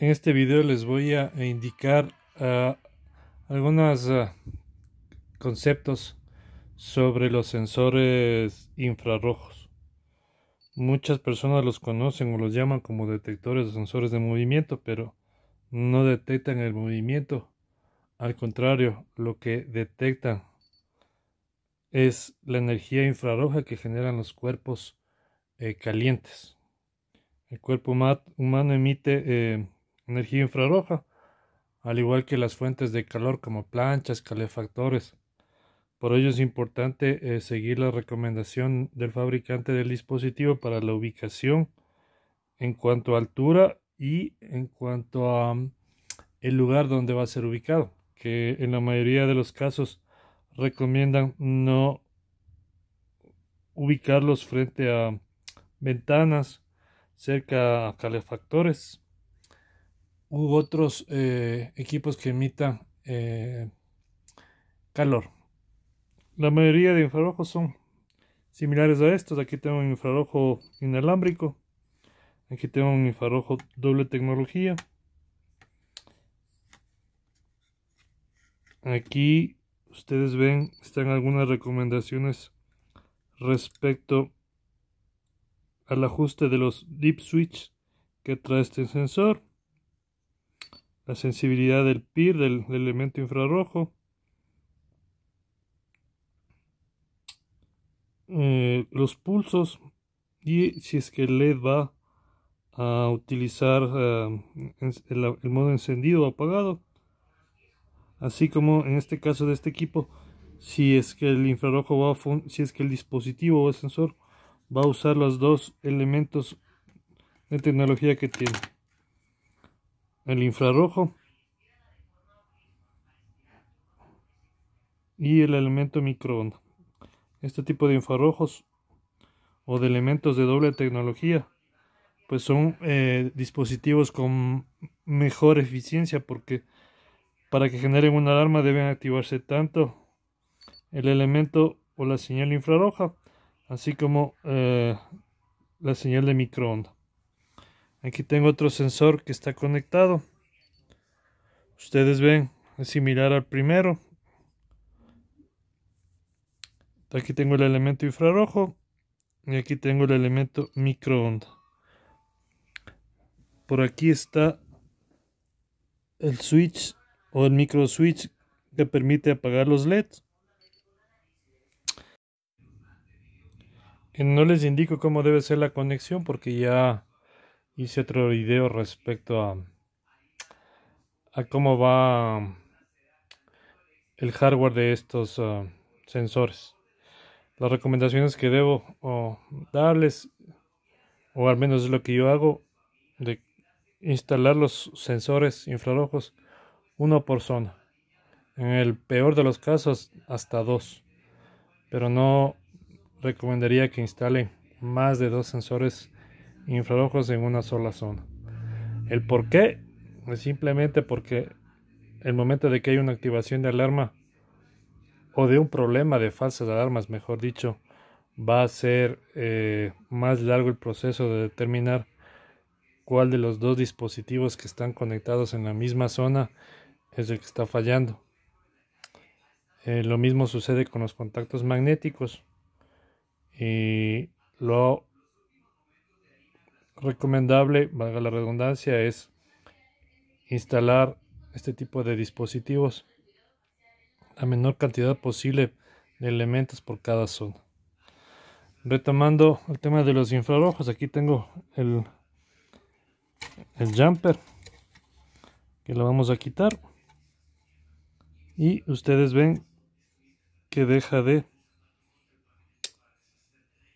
en este video les voy a indicar ah, algunos ah, conceptos sobre los sensores infrarrojos. Muchas personas los conocen o los llaman como detectores o sensores de movimiento, pero no detectan el movimiento. Al contrario, lo que detectan es la energía infrarroja que generan los cuerpos eh, calientes. El cuerpo humano emite eh, energía infrarroja, al igual que las fuentes de calor como planchas, calefactores. Por ello es importante eh, seguir la recomendación del fabricante del dispositivo para la ubicación en cuanto a altura y en cuanto a mm, el lugar donde va a ser ubicado, que en la mayoría de los casos recomiendan no ubicarlos frente a ventanas, cerca a calefactores u otros eh, equipos que emitan eh, calor. La mayoría de infrarrojos son similares a estos. Aquí tengo un infrarrojo inalámbrico. Aquí tengo un infrarrojo doble tecnología. Aquí ustedes ven, están algunas recomendaciones respecto al ajuste de los deep switch que trae este sensor la sensibilidad del PIR, del, elemento infrarrojo, eh, los pulsos y si es que el LED va a utilizar eh, el, modo encendido o apagado así como en este caso de este equipo si es que el infrarrojo va si es que el dispositivo o el sensor va a usar los dos elementos de tecnología que tiene el infrarrojo y el elemento microonda. Este tipo de infrarrojos o de elementos de doble tecnología pues son eh, dispositivos con mejor eficiencia porque para que generen una alarma deben activarse tanto el elemento o la señal infrarroja así como eh, la señal de microonda Aquí tengo otro sensor que está conectado. Ustedes ven, es similar al primero. Aquí tengo el elemento infrarrojo y aquí tengo el elemento microonda. Por aquí está el switch o el micro switch que permite apagar los LEDs. No les indico cómo debe ser la conexión porque ya hice otro video respecto a, cómo va el hardware de estos ah, sensores. Las recomendaciones que debo darles, o al menos es lo que yo hago, de instalar los sensores infrarrojos uno por zona. En el peor de los casos, hasta dos. Pero no recomendaría que instalen más de dos sensores infrarrojos en una sola zona. El por qué es simplemente porque el momento de que hay una activación de alarma o de un problema de falsas alarmas, mejor dicho, va a ser eh, más largo el proceso de determinar cuál de los dos dispositivos que están conectados en la misma zona es el que está fallando. Eh, lo mismo sucede con los contactos magnéticos y lo recomendable, valga la redundancia, es instalar este tipo de dispositivos la menor cantidad posible de elementos por cada zona. Retomando el tema de los infrarrojos, aquí tengo el, el jumper que lo vamos a quitar y ustedes ven que deja de,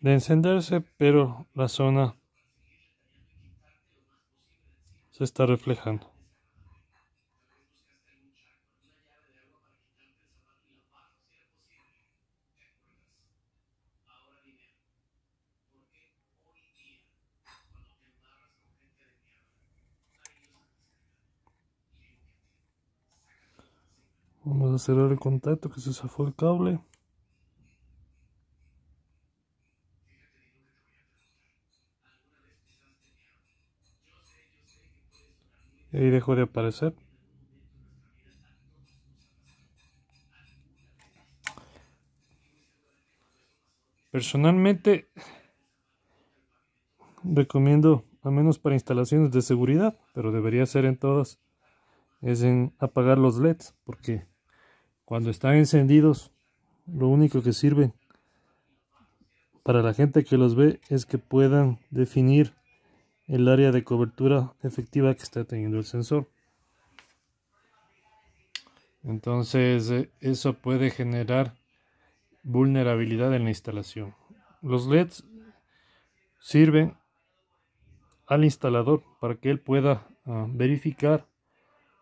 de encenderse pero la zona se está reflejando. Vamos a cerrar el contacto que se zafó el cable. ahí dejó de aparecer. Personalmente recomiendo, al menos para instalaciones de seguridad, pero debería ser en todas, es en apagar los LEDs, porque cuando están encendidos, lo único que sirve para la gente que los ve es que puedan definir el área de cobertura efectiva que está teniendo el sensor. Entonces eh, eso puede generar vulnerabilidad en la instalación. Los LEDs sirven al instalador para que él pueda ah, verificar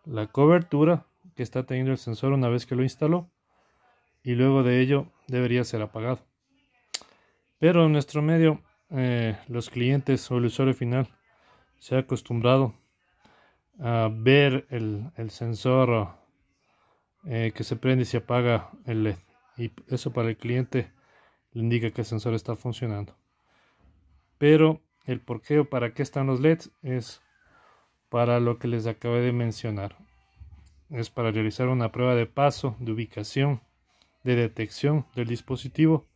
la cobertura que está teniendo el sensor una vez que lo instaló y luego de ello debería ser apagado. Pero en nuestro medio eh, los clientes o el usuario final se ha acostumbrado a ver el, sensor eh, que se prende y se apaga el LED. Y eso para el cliente le indica que el sensor está funcionando. Pero el por qué o para qué están los LEDs es para lo que les acabé de mencionar. Es para realizar una prueba de paso, de ubicación, de detección del dispositivo.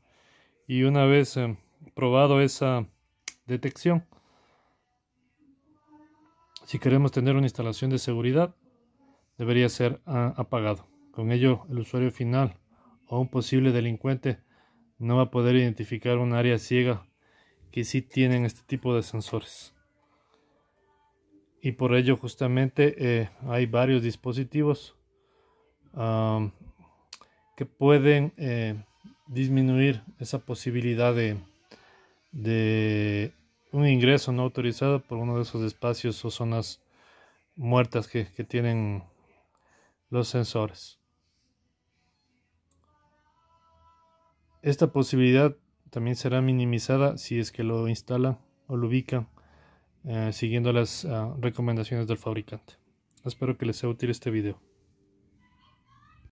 Y una vez em, probado esa detección. Si queremos tener una instalación de seguridad, debería ser ah, apagado. Con ello, el usuario final o un posible delincuente no va a poder identificar un área ciega que sí tienen este tipo de sensores. Y por ello justamente eh, hay varios dispositivos que pueden eh, disminuir esa posibilidad de, de un ingreso no autorizado por uno de esos espacios o zonas muertas que, tienen los sensores. Esta posibilidad también será minimizada si es que lo instala o lo ubica eh, siguiendo las ah, recomendaciones del fabricante. Espero que les sea útil este video.